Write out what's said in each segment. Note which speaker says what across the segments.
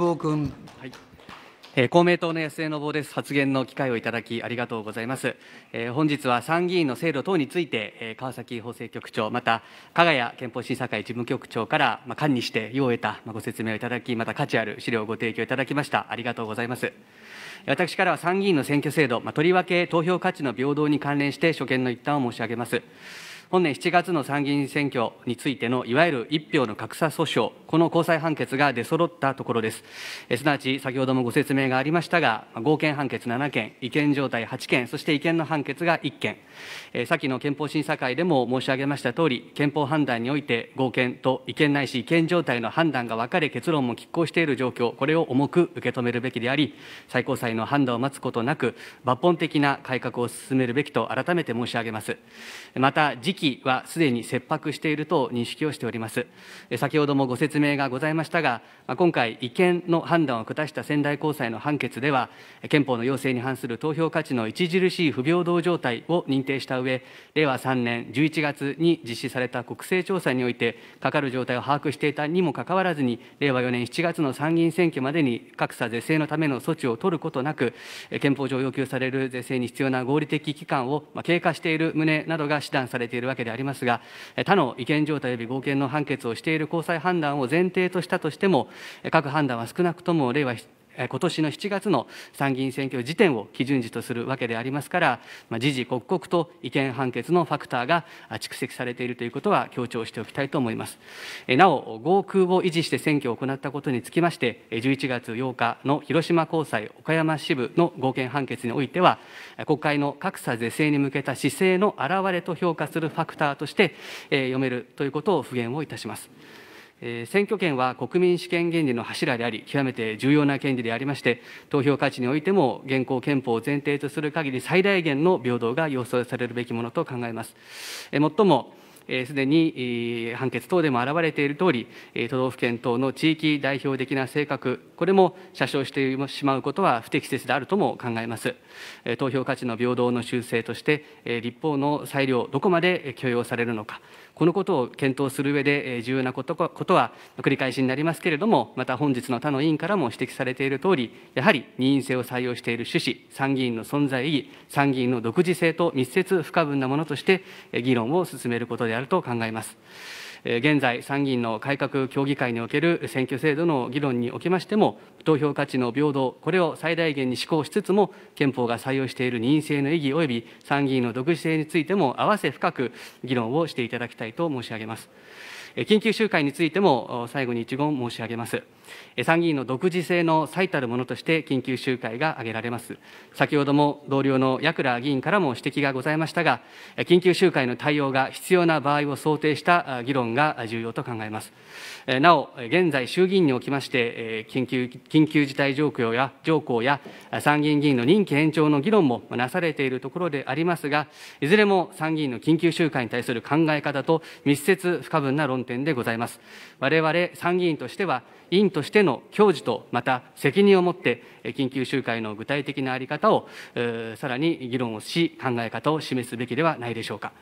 Speaker 1: 坊君。はいえー、公明党の安江信夫です。発言の機会をいただきありがとうございます。えー、本日は参議院の制度等について、えー、川崎法制局長、また加賀谷憲法審査会事務局長から、まあ、官にして用を得た、まあ、ご説明をいただき、また価値ある資料をご提供いただきました。ありがとうございます。私からは参議院の選挙制度、まあ、とりわけ投票価値の平等に関連して所見の一端を申し上げます。本年7月の参議院選挙についてのいわゆる一票の格差訴訟、この高裁判決が出揃ったところです。えすなわち、先ほどもご説明がありましたが、合憲判決7件、違憲状態8件、そして違憲の判決が1件、え先の憲法審査会でも申し上げましたとおり、憲法判断において合憲と違憲ないし違憲状態の判断が分かれ、結論も拮抗している状況、これを重く受け止めるべきであり、最高裁の判断を待つことなく、抜本的な改革を進めるべきと改めて申し上げます。また、次期機はすでに切迫していると認識をしております。先ほどもご説明がございましたが、今回、違憲の判断を下した仙台高裁の判決では、憲法の要請に反する投票価値の著しい不平等状態を認定した上、令和3年11月に実施された国勢調査において、かかる状態を把握していたにもかかわらずに、令和4年7月の参議院選挙までに格差是正のための措置を取ることなく、憲法上要求される是正に必要な合理的期間を経過している旨などが指断されているわけでありますが、他の違憲状態及び合憲の判決をしている高裁判断を前提としたとしても、各判断は少なくとも令和今年の7月の参議院選挙時点を基準時とするわけでありますから、まあ、時々刻々と違憲判決のファクターが蓄積されているということは強調しておきたいと思います。なお、合空を維持して選挙を行ったことにつきまして、11月8日の広島高裁岡山支部の合憲判決においては、国会の格差是正に向けた姿勢の表れと評価するファクターとして、読めるということを復元をいたします。選挙権は国民主権原理の柱であり、極めて重要な権利でありまして、投票価値においても現行憲法を前提とする限り最大限の平等が要請されるべきものと考えます。もっとも、すでに判決等でも表れているとおり、都道府県等の地域代表的な性格、これも射消してしまうことは不適切であるとも考えます。投票価値の平等の修正として、立法の裁量、どこまで許容されるのか、このことを検討する上で重要なことは繰り返しになりますけれども、また本日の他の委員からも指摘されているとおり、やはり任意性を採用している趣旨、参議院の存在意義、参議院の独自性と密接不可分なものとして、議論を進めることであると考えます。現在、参議院の改革協議会における選挙制度の議論におきましても、投票価値の平等、これを最大限に施行しつつも、憲法が採用している任意性の意義及び参議院の独自性についても、併せ深く議論をしていただきたいと申し上げます。緊急集会についても最後に一言申し上げます。参議院の独自性の最たるものとして緊急集会が挙げられます。先ほども同僚の矢倉議員からも指摘がございましたが、緊急集会の対応が必要な場合を想定した議論が重要と考えます。なお、現在、衆議院におきまして、緊急緊急事態状況や条項や参議院議員の任期延長の議論もなされているところでありますが、いずれも参議院の緊急集会に対する考え方と密接不可分な論論点でございます。我々参議院としては、委員としての享受と、また責任を持って、緊急集会の具体的な在り方を、さらに議論をし、考え方を示すべきではないでしょうか。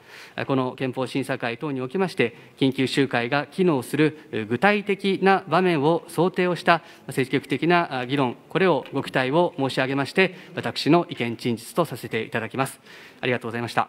Speaker 1: この憲法審査会等におきまして、緊急集会が機能する具体的な場面を想定をした積極的な議論、これをご期待を申し上げまして、私の意見陳述とさせていただきます。ありがとうございました。